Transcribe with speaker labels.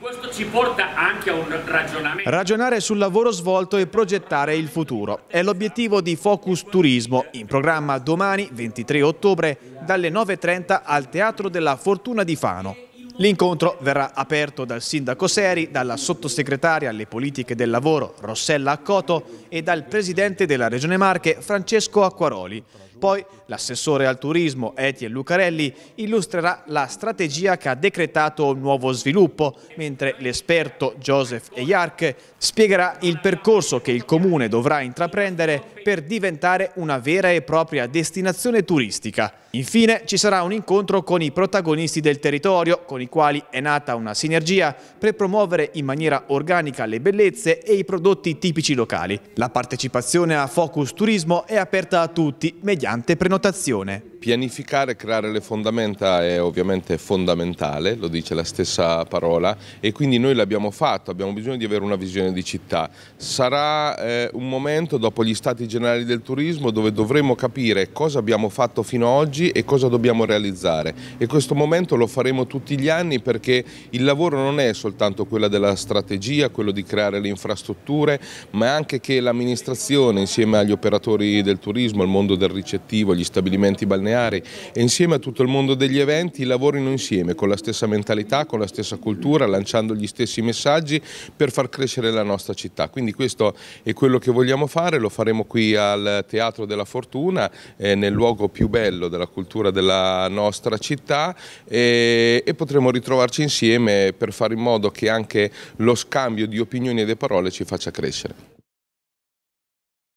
Speaker 1: Questo ci porta anche a un ragionamento. Ragionare sul lavoro svolto e progettare il futuro. È l'obiettivo di Focus Turismo, in programma domani 23 ottobre dalle 9.30 al Teatro della Fortuna di Fano. L'incontro verrà aperto dal sindaco Seri, dalla sottosegretaria alle politiche del lavoro Rossella Accoto e dal presidente della Regione Marche Francesco Acquaroli. Poi l'assessore al turismo Etienne Lucarelli illustrerà la strategia che ha decretato un nuovo sviluppo, mentre l'esperto Joseph Eyark spiegherà il percorso che il comune dovrà intraprendere per diventare una vera e propria destinazione turistica. Infine ci sarà un incontro con i protagonisti del territorio, con i quali è nata una sinergia per promuovere in maniera organica le bellezze e i prodotti tipici locali. La partecipazione a Focus Turismo è aperta a tutti mediante prenotazione.
Speaker 2: Pianificare, creare le fondamenta è ovviamente fondamentale, lo dice la stessa parola, e quindi noi l'abbiamo fatto, abbiamo bisogno di avere una visione di città. Sarà eh, un momento dopo gli stati generali del turismo dove dovremo capire cosa abbiamo fatto fino ad oggi e cosa dobbiamo realizzare. E questo momento lo faremo tutti gli anni perché il lavoro non è soltanto quello della strategia, quello di creare le infrastrutture, ma è anche che l'amministrazione insieme agli operatori del turismo, il mondo del ricettivo, gli stabilimenti balneari, balneari e insieme a tutto il mondo degli eventi lavorino insieme con la stessa mentalità, con la stessa cultura, lanciando gli stessi messaggi per far crescere la nostra città. Quindi questo è quello che vogliamo fare, lo faremo qui al Teatro della Fortuna, eh, nel luogo più bello della cultura della nostra città e, e potremo ritrovarci insieme per
Speaker 1: fare in modo che anche lo scambio di opinioni e di parole ci faccia crescere.